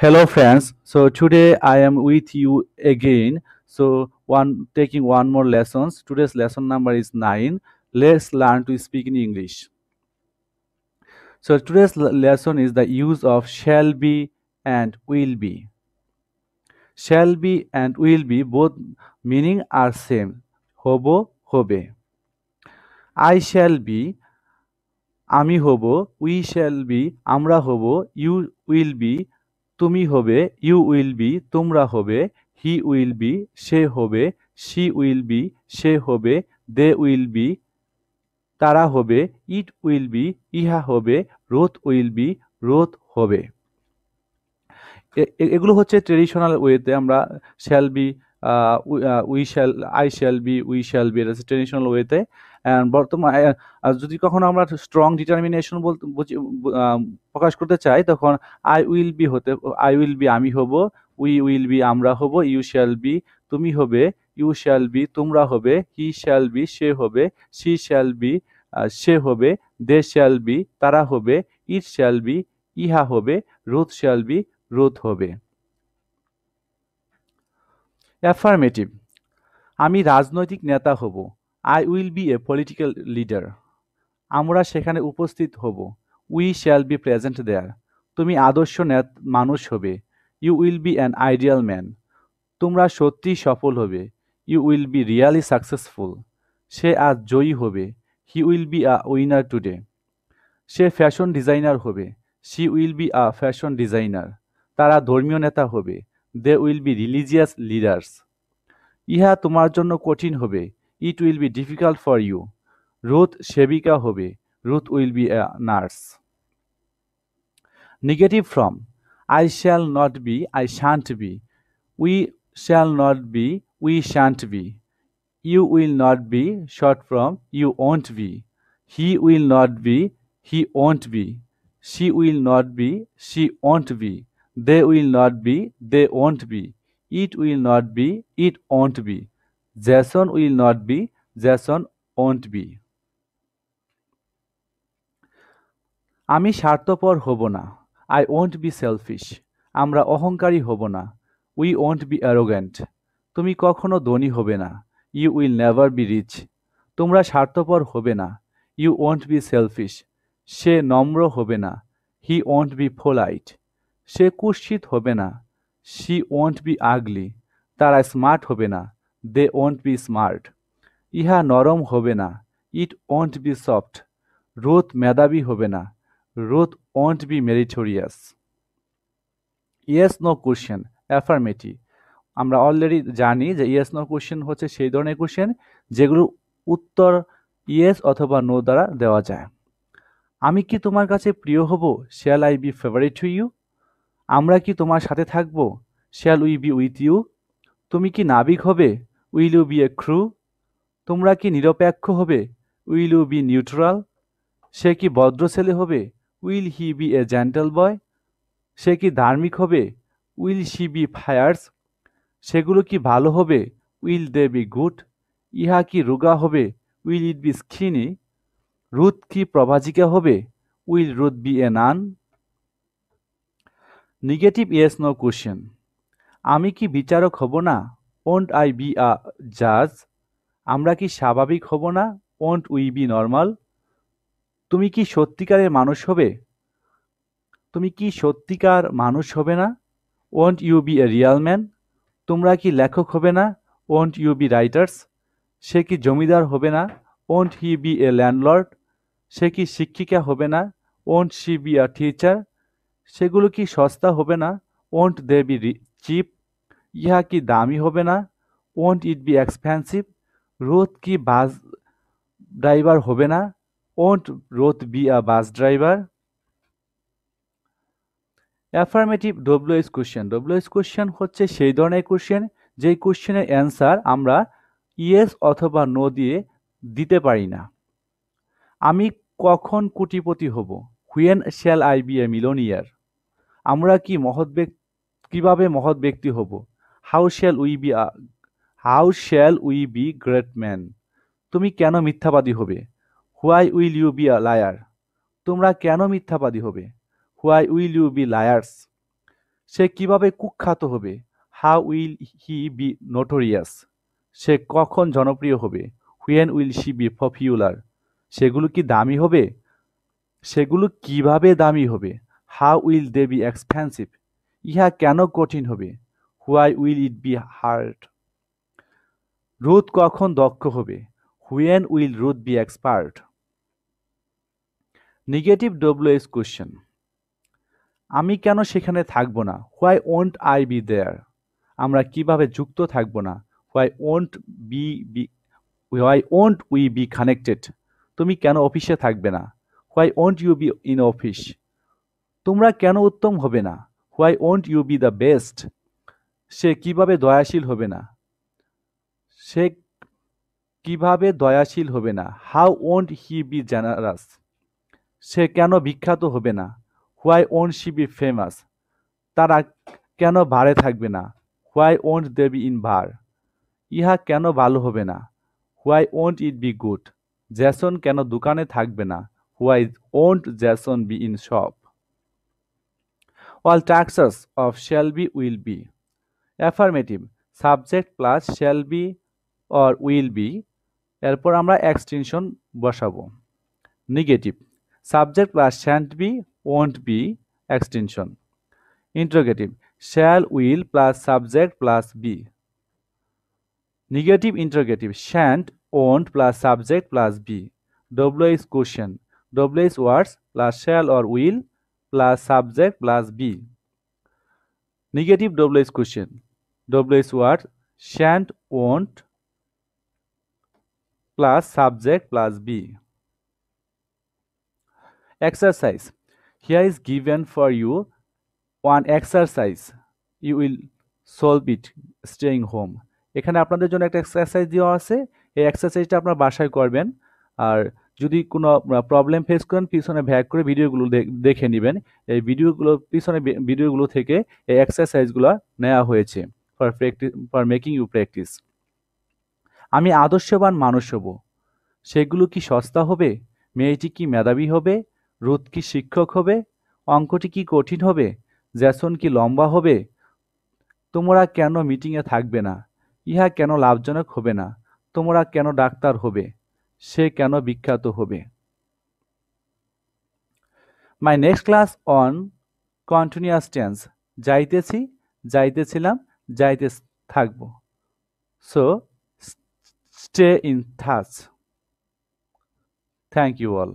hello friends so today i am with you again so one taking one more lessons today's lesson number is 9 let's learn to speak in english so today's lesson is the use of shall be and will be shall be and will be both meaning are same hobo hobe i shall be Ami হব We shall be. Amra হব You will be. তুমি হবে you will B তোমরা হবে he will B সে হবে she will B সে হবে they will B তারা হবে ইট উইল বি ইহা হবে রোথ উইল বি রোথ হবে এগুলো হচ্ছে ট্রেডিশনাল ওয়েতে আমরা shall be we shall I shall be we shall be এটা হচ্ছে ট্রেডিশনাল ওয়েতে বর্তমান যদি কখনো আমরা স্ট্রং ডিটারমিনেশন বলতে প্রকাশ করতে চাই তখন আই উইল বি হতে আই উইল বি আমি হব উই উইল বি আমরা হব ইউ শ্যাল বি তুমি হবে ইউ শ্যাল বি তোমরা হবে হি শ্যাল বি সে হবে সি শ্যাল বি সে হবে দে শ্যাল বি তারা হবে ইট শ্যাল বি ইহা হবে রোধ শ্যাল বি রোধ হবে অ্যাফার্মেটিভ আমি রাজনৈতিক নেতা হব I will be a political leader আমরা সেখানে উপস্থিত হব we shall be present there তুমি আদর্শ নেত মানুষ হবে you will be an ideal man তোমরা সত্যিই সফল হবে you will be really successful সে আজ জয়ী হবে he will be a winner today সে ফ্যাশন ডিজাইনার হবে she will be a fashion designer তারা ধর্মীয় নেতা হবে they will be religious leaders ইহা তোমার জন্য কঠিন হবে It will be difficult for you. Ruth সেবিকা hobe Ruth will be a nurse. Negative from I shall not be, I shan't be. We shall not be, we shan't be. You will not be, short from you won't be. He will not be, he won't be. She will not be, she won't be. They will not be, they won't be. It will not be, it won't be. Jason will not be Jason won't be আমি স্বার্থপর হব না I won't be shellfish আমরা অহংকারী হব না we won't be arrogant তুমি কখনো ধনী হবে না you will never be rich তোমরা স্বার্থপর হবে না ইউ ওন্ট বি সেলফিশ সে নম্র হবে না হি ওন্ট বি ফোলাইট সে কুশ্চিত হবে না শি ওন্ট বি আগলি তারা স্মার্ট হবে না দে ওন্ট বি স্মার্ট ইহা নরম হবে না it won't be soft Ruth মেধাবী হবে না Ruth won't be meritorious yes no question affirmative আমরা অলরেডি জানি যে ইয়েস নো কোশ্চেন হচ্ছে সেই ধরনের কোশ্চেন যেগুলো উত্তর ইয়েস অথবা নো দ্বারা দেওয়া যায় আমি কি তোমার কাছে প্রিয় হব shall I be favourite to you আমরা কি তোমার সাথে থাকব shall we be with you তুমি কি নাবিক হবে will you be a crew তোমরা কি নিরপেক্ষ হবে উইল ইউ বি নিউট্রাল সে কি ভদ্র ছেলে হবে will he be a gentle boy সে কি ধার্মিক হবে উইল শি বি ফায়ার্স সেগুলো কি ভালো হবে উইল দে বি গুড ইহা কি রোগা হবে will it be skinny Ruth কি প্রভাজিকা হবে will Ruth be a nun negative yes no question আমি কি বিচারক হব না ওন্ট আই বি আ জাজ আমরা কি স্বাভাবিক হব না ওন্ট উই বি নর্মাল তুমি কি সত্যিকারের মানুষ হবে তুমি কি সত্যিকার মানুষ হবে না won't you be a real man তোমরা কি লেখক হবে না ওন্ট ইউ বি রাইটার্স সে কি জমিদার হবে না won't he be a landlord সে কি শিক্ষিকা হবে না won't she be a teacher সেগুলো কি সস্তা হবে না ওন্ট দে বি চিপ ইহা কি দামি হবে না won't it be expensive Ruth কি বাস ড্রাইভার হবে না won't Ruth be a bus driver affirmative WH question WH question হচ্ছে সেই ধরনের কোশ্চেন যেই কোশ্চেনের অ্যান্সার আমরা ইয়েস অথবা নো দিয়ে দিতে পারি না আমি কখন কোটিপতি হব when shall I be a millionaire আমরা কি মহৎ ব্যক্তি কীভাবে মহৎ ব্যক্তি হব how shall we be how shall we be great man তুমি কেন মিথ্যাবাদী হবে why will you be a liar তোমরা কেন মিথ্যাবাদী হবে why will you be liars সে কিভাবে কুখ্যাত হবে how will he be notorious সে কখন জনপ্রিয় হবে when will she be popular সেগুলো কি দামি হবে সেগুলো কিভাবে দামি হবে how will they be expensive ইহা কেন কঠিন হবে why will it be hard Ruth কখন দক্ষ হবে when will Ruth be expert negative W H question আমি কেন সেখানে থাকবো না why won't I be there আমরা কিভাবে যুক্ত থাকবো না why won't be be why won't we be connected তুমি কেন অফিসে থাকবে না why won't you be in office তোমরা কেন উত্তম হবে না why won't you be the best সে কিভাবে দয়াশীল হবে না সে কিভাবে দয়াশীল হবে না how won't he be generous সে কেন বিখ্যাত হবে না why won't she be famous তারা কেন ভারে থাকবে না why won't they be in ভার ইহা কেন ভালো হবে না why won't it be good Jason কেন দোকানে থাকবে না why won't Jason be in shop all tenses of shall be will be affirmative subject plus shall be or will be এরপর আমরা এক্সটেনশন বসাবো negative subject plus shan't be won't be extension interrogative shall will plus subject plus be negative interrogative shan't won't plus subject plus be W H question W H words plus shall or will plus subject plus be negative W H question WH word shan't won't plus subject plus be exercise here is given for you one exercise you will solve it staying home এখানে আপনাদের জন্য একটা exercise দেওয়া আছে এই এক্সারসাইজটা আপনার বাসায় করবেন আর যদি কোনো প্রবলেম ফেস করেন পিছনে ব্যাক করে ভিডিওগুলো দেখে নেবেন এই ভিডিওগুলো পিছনে ভিডিওগুলো থেকে এই এক্সারসাইজগুলো নেওয়া হয়েছে for practice for making you practice আমি আদর্শবান মানুষ হব সেগুলো কি সস্তা হবে মেয়েটি কি মেধাবী হবে রুথ কি শিক্ষক হবে অঙ্কটি কি কঠিন হবে জ্যাসন কি লম্বা হবে তোমরা কেন মিটিংয়ে থাকবে না ইহা কেন লাভজনক হবে না তোমরা কেন ডাক্তার হবে সে কেন বিখ্যাত হবে my next class on continuous tense যাইতেছি যাইতেছিলাম যাইতে থাকব so stay in touch thank you all